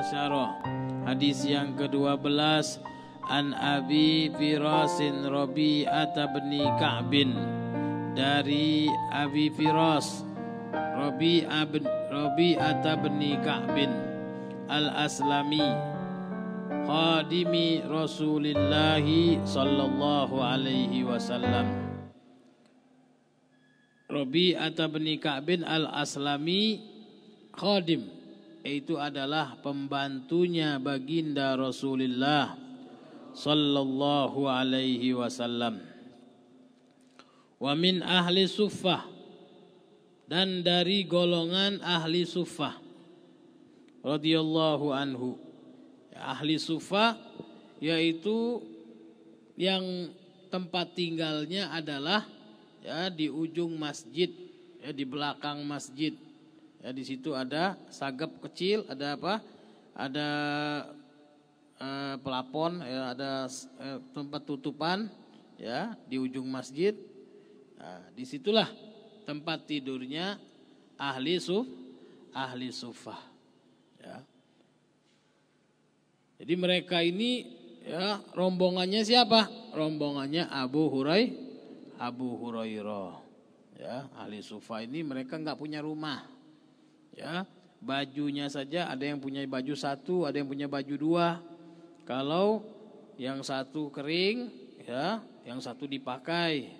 asyarah Hadis yang ke-12 An Abi Firasin Rabi'at bin Ka'bin dari Abi Firas Rabi'ah bin Rabi'at bin Ka'bin Al-Aslami khadimi Rasulillah sallallahu alaihi wasallam Rabi'ah bin Ka'bin Al-Aslami khadim itu adalah pembantunya baginda Rasulullah sallallahu alaihi wasallam. Wa min ahli suffah dan dari golongan ahli suffah radhiyallahu anhu. Ya, ahli suffah yaitu yang tempat tinggalnya adalah ya di ujung masjid, ya di belakang masjid Ya, di situ ada sagap kecil, ada apa? Ada eh, pelapon, ya, ada eh, tempat tutupan, ya, di ujung masjid. Nah, disitulah tempat tidurnya ahli suf, ahli sufah. Ya. Jadi mereka ini ya rombongannya siapa? Rombongannya Abu Hurai, Abu Hurairah. Ya, ahli sufa ini mereka nggak punya rumah ya bajunya saja ada yang punya baju satu ada yang punya baju dua kalau yang satu kering ya yang satu dipakai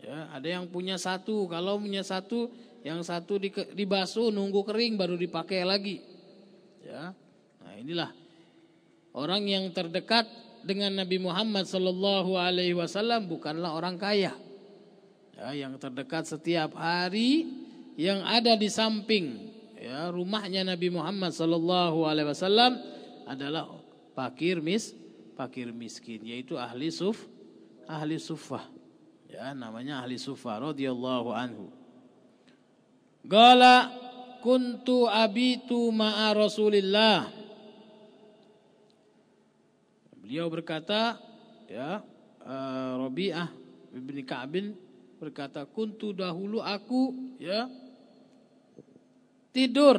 ya ada yang punya satu kalau punya satu yang satu di, dibasuh nunggu kering baru dipakai lagi ya nah inilah orang yang terdekat dengan Nabi Muhammad Shallallahu Alaihi Wasallam bukanlah orang kaya ya, yang terdekat setiap hari yang ada di samping ya rumahnya Nabi Muhammad sallallahu alaihi wasallam adalah fakir mis fakir miskin yaitu ahli suf ahli sufah ya namanya ahli sufah radhiyallahu anhu Gala kuntu abitu ma'a Rasulillah Beliau berkata ya uh, Rabi'ah bin Ka'bin berkata kuntu dahulu aku ya tidur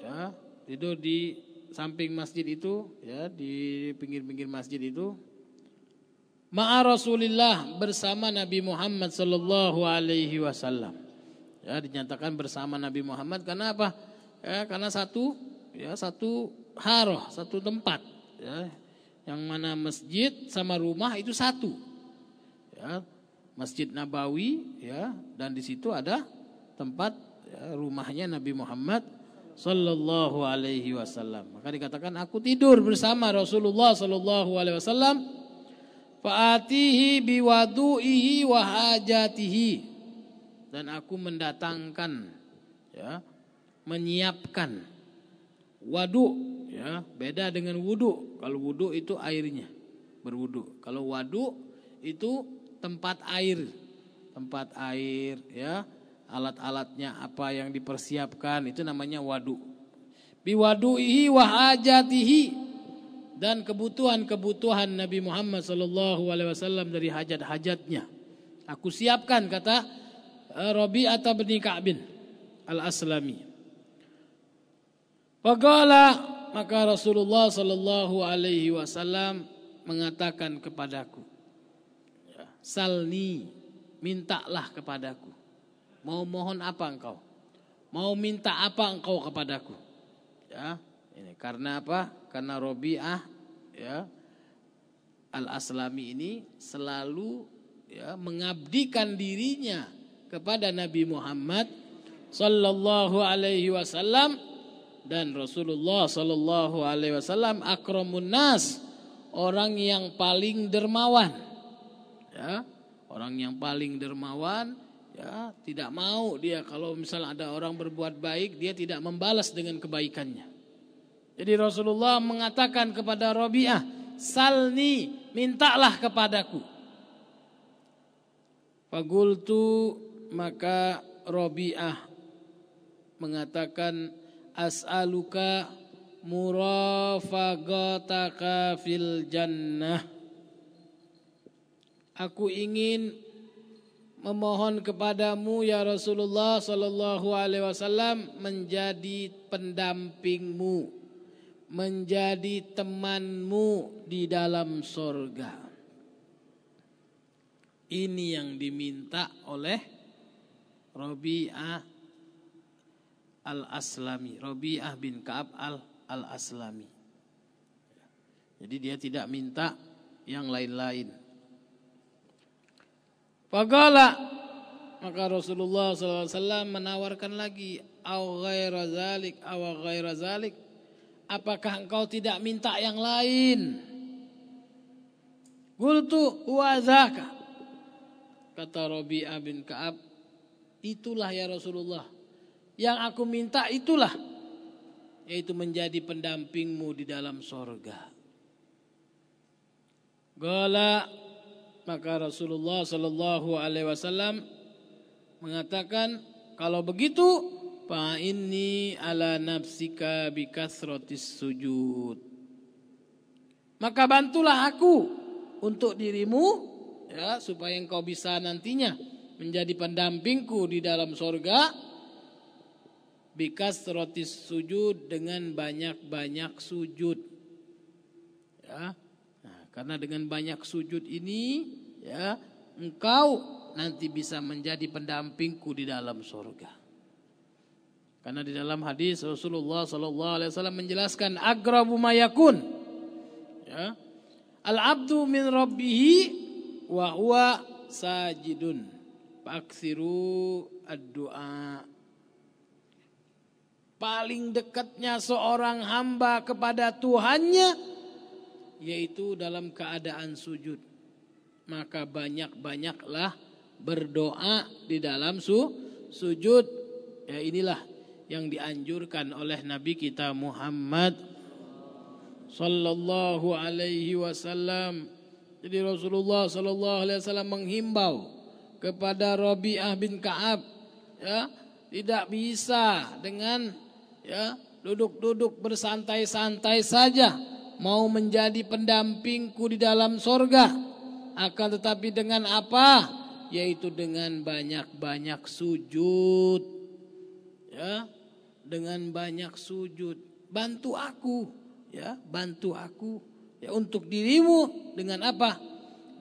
ya tidur di samping masjid itu ya di pinggir-pinggir masjid itu ma'a Rasulillah bersama Nabi Muhammad sallallahu alaihi wasallam. Ya, dinyatakan bersama Nabi Muhammad karena apa? Ya, karena satu ya satu haroh, satu tempat ya. Yang mana masjid sama rumah itu satu. Ya, Masjid Nabawi ya dan di situ ada tempat rumahnya Nabi Muhammad Sallallahu Alaihi Wasallam. Maka dikatakan aku tidur bersama Rasulullah Sallallahu Alaihi Wasallam. Faatihi biwadu'ihi wahajatihi dan aku mendatangkan ya menyiapkan wadu ya beda dengan wudu kalau wudu itu airnya berwudu kalau wadu itu tempat air tempat air ya alat-alatnya apa yang dipersiapkan itu namanya wadu. Biwaduhi wa hajatihi dan kebutuhan-kebutuhan Nabi Muhammad sallallahu alaihi wasallam dari hajat-hajatnya. Aku siapkan kata eh, atau bin Ka'bin Al-Aslami. Faqala maka Rasulullah sallallahu alaihi wasallam mengatakan kepadaku ya, Salni mintalah kepadaku Mau mohon apa engkau? Mau minta apa engkau kepadaku? Ya, ini karena apa? Karena Robiah ya Al-Aslami ini selalu ya mengabdikan dirinya kepada Nabi Muhammad sallallahu alaihi wasallam dan Rasulullah sallallahu alaihi wasallam akramun nas orang yang paling dermawan ya orang yang paling dermawan Ya, tidak mau dia kalau misalnya ada orang berbuat baik, dia tidak membalas dengan kebaikannya. Jadi Rasulullah mengatakan kepada Robi'ah, "Salni, mintalah kepadaku." Fagultu maka Robi'ah mengatakan, "As'aluka murafagataka fil jannah." Aku ingin memohon kepadamu ya Rasulullah sallallahu alaihi wasallam menjadi pendampingmu, menjadi temanmu di dalam surga. Ini yang diminta oleh Robi'ah Al-Aslami, Robi'ah bin Ka'ab Al-Aslami. Jadi dia tidak minta yang lain-lain. Faqala maka Rasulullah SAW menawarkan lagi au ghaira zalik aw ghaira zalik apakah engkau tidak minta yang lain gultu huwa zaka kata Rabi'ah bin Ka'ab itulah ya Rasulullah yang aku minta itulah yaitu menjadi pendampingmu di dalam sorga gola maka Rasulullah Sallallahu Alaihi Wasallam mengatakan kalau begitu fa ini ala nafsika bikasrotis sujud maka bantulah aku untuk dirimu ya supaya engkau bisa nantinya menjadi pendampingku di dalam sorga bikas rotis sujud dengan banyak-banyak sujud ya karena dengan banyak sujud ini ya engkau nanti bisa menjadi pendampingku di dalam surga. Karena di dalam hadis Rasulullah sallallahu alaihi wasallam menjelaskan aqrabu mayakun ya al abdu min rabbih wa huwa sajidun faksiru ad-du'a paling dekatnya seorang hamba kepada Tuhannya yaitu dalam keadaan sujud. Maka banyak-banyaklah berdoa di dalam su, sujud. Ya inilah yang dianjurkan oleh Nabi kita Muhammad sallallahu alaihi wasallam. Jadi Rasulullah sallallahu alaihi wasallam menghimbau kepada Rabi'ah bin Ka'ab ya tidak bisa dengan ya duduk-duduk bersantai-santai saja mau menjadi pendampingku di dalam sorga. Akan tetapi dengan apa? Yaitu dengan banyak-banyak sujud. Ya, dengan banyak sujud. Bantu aku, ya, bantu aku. Ya, untuk dirimu dengan apa?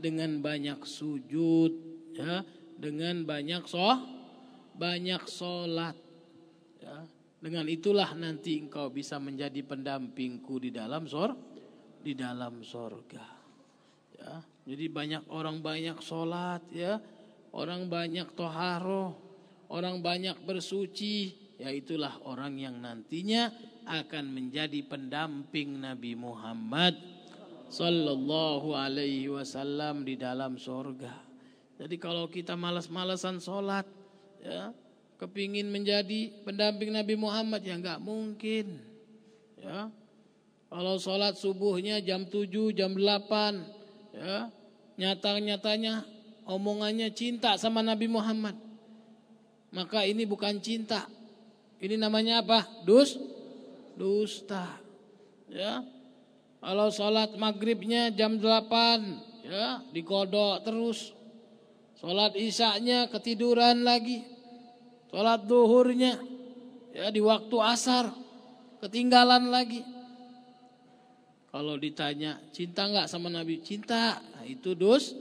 Dengan banyak sujud, ya, dengan banyak soh, banyak sholat. Dengan itulah nanti engkau bisa menjadi pendampingku di dalam sor, di dalam sorga. Ya, jadi banyak orang banyak sholat ya, orang banyak toharoh, orang banyak bersuci, ya itulah orang yang nantinya akan menjadi pendamping Nabi Muhammad sallallahu alaihi wasallam di dalam sorga. Jadi kalau kita malas-malasan sholat, ya, kepingin menjadi pendamping Nabi Muhammad ya nggak mungkin. Ya. Kalau sholat subuhnya jam 7, jam 8, ya, nyata-nyatanya omongannya cinta sama Nabi Muhammad. Maka ini bukan cinta. Ini namanya apa? Dus? Dusta. Ya. Kalau sholat maghribnya jam 8, ya, dikodok terus. Sholat isaknya ketiduran lagi. Sholat duhurnya ya di waktu asar ketinggalan lagi. Kalau ditanya cinta nggak sama Nabi? Cinta nah, itu dus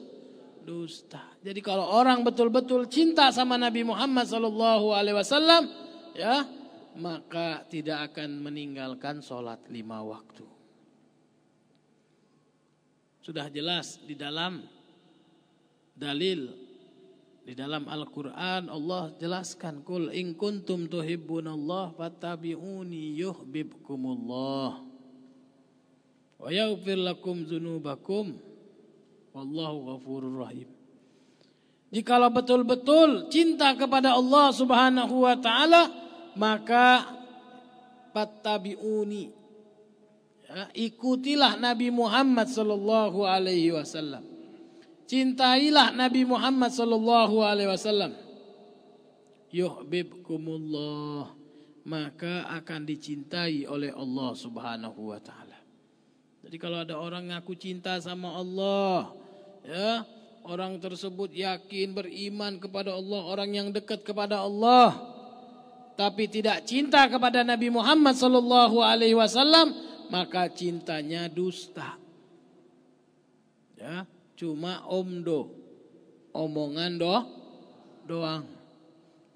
dusta. Jadi kalau orang betul-betul cinta sama Nabi Muhammad Shallallahu Alaihi Wasallam, ya maka tidak akan meninggalkan sholat lima waktu. Sudah jelas di dalam dalil di dalam Al-Quran Allah jelaskan Kul in kuntum tuhibbunallah Fattabi'uni yuhbibkumullah Wa yaufir lakum zunubakum Wallahu ghafurur rahim Jikalau betul-betul cinta kepada Allah subhanahu wa ta'ala Maka Fattabi'uni ya, Ikutilah Nabi Muhammad sallallahu alaihi wasallam Cintailah Nabi Muhammad sallallahu alaihi wasallam. Yuhibbukumullah maka akan dicintai oleh Allah Subhanahu wa taala. Jadi kalau ada orang ngaku cinta sama Allah, ya, orang tersebut yakin beriman kepada Allah, orang yang dekat kepada Allah, tapi tidak cinta kepada Nabi Muhammad sallallahu alaihi wasallam, maka cintanya dusta. Ya, cuma omdo, omongan do, doang.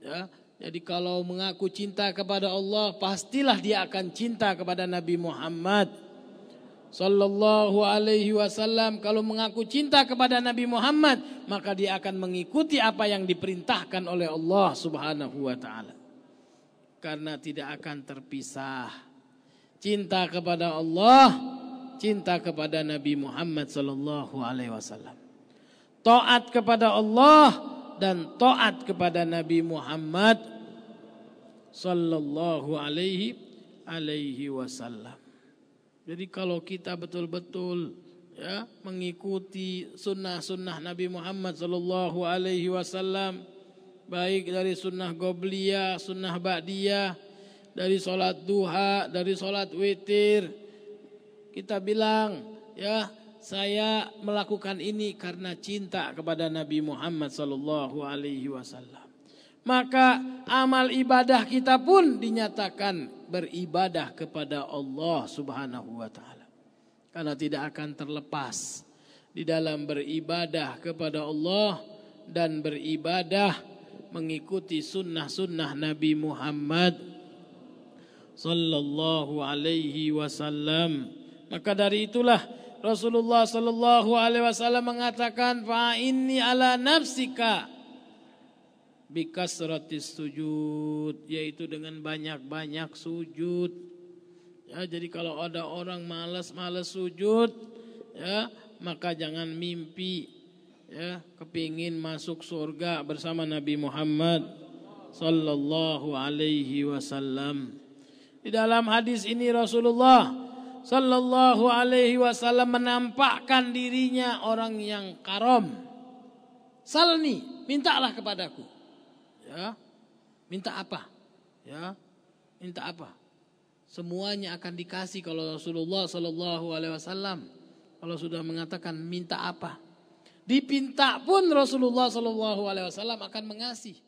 Ya, jadi kalau mengaku cinta kepada Allah, pastilah dia akan cinta kepada Nabi Muhammad sallallahu alaihi wasallam. Kalau mengaku cinta kepada Nabi Muhammad, maka dia akan mengikuti apa yang diperintahkan oleh Allah Subhanahu wa taala. Karena tidak akan terpisah cinta kepada Allah cinta kepada Nabi Muhammad sallallahu alaihi wasallam. Taat kepada Allah dan taat kepada Nabi Muhammad sallallahu alaihi alaihi wasallam. Jadi kalau kita betul-betul ya mengikuti sunnah-sunnah Nabi Muhammad sallallahu alaihi wasallam baik dari sunnah gobliyah, sunnah ba'diyah, dari sholat duha, dari sholat witir, kita bilang ya saya melakukan ini karena cinta kepada Nabi Muhammad sallallahu alaihi wasallam. Maka amal ibadah kita pun dinyatakan beribadah kepada Allah Subhanahu wa taala. Karena tidak akan terlepas di dalam beribadah kepada Allah dan beribadah mengikuti sunnah-sunnah Nabi Muhammad sallallahu alaihi wasallam. Maka dari itulah Rasulullah Shallallahu Alaihi Wasallam mengatakan, ini ala nafsika bikasratis sujud, yaitu dengan banyak-banyak sujud. Ya, jadi kalau ada orang malas-malas sujud, ya maka jangan mimpi ya kepingin masuk surga bersama Nabi Muhammad sallallahu alaihi wasallam. Di dalam hadis ini Rasulullah Sallallahu Alaihi Wasallam menampakkan dirinya orang yang karom. Salni, mintalah kepadaku. Ya, minta apa? Ya, minta apa? Semuanya akan dikasih kalau Rasulullah Sallallahu Alaihi Wasallam kalau sudah mengatakan minta apa. Dipinta pun Rasulullah Sallallahu Alaihi Wasallam akan mengasih.